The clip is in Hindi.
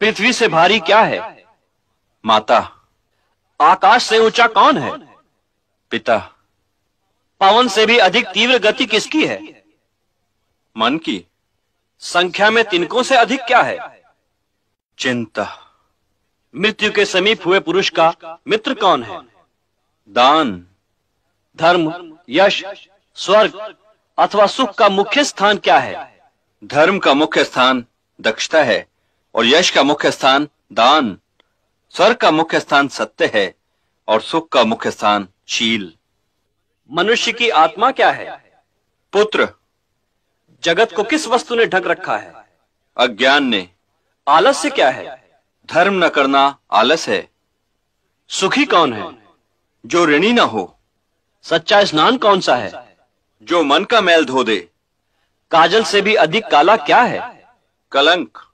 पृथ्वी से भारी क्या है माता आकाश से ऊंचा कौन है पिता पवन से भी अधिक तीव्र गति किसकी है मन की संख्या में तिनकों से अधिक क्या है चिंता मृत्यु के समीप हुए पुरुष का मित्र कौन है दान धर्म यश स्वर्ग अथवा सुख का मुख्य स्थान क्या है धर्म का मुख्य स्थान दक्षता है और यश का मुख्य स्थान दान स्वर्ग का मुख्य स्थान सत्य है और सुख का मुख्य स्थान शील मनुष्य की आत्मा क्या है पुत्र जगत को किस वस्तु ने ढक रखा है अज्ञान ने आलस्य क्या है धर्म न करना आलस है सुखी कौन है जो ऋणी न हो सच्चा स्नान कौन सा है जो मन का मैल धो दे काजल से भी अधिक काला क्या है कलंक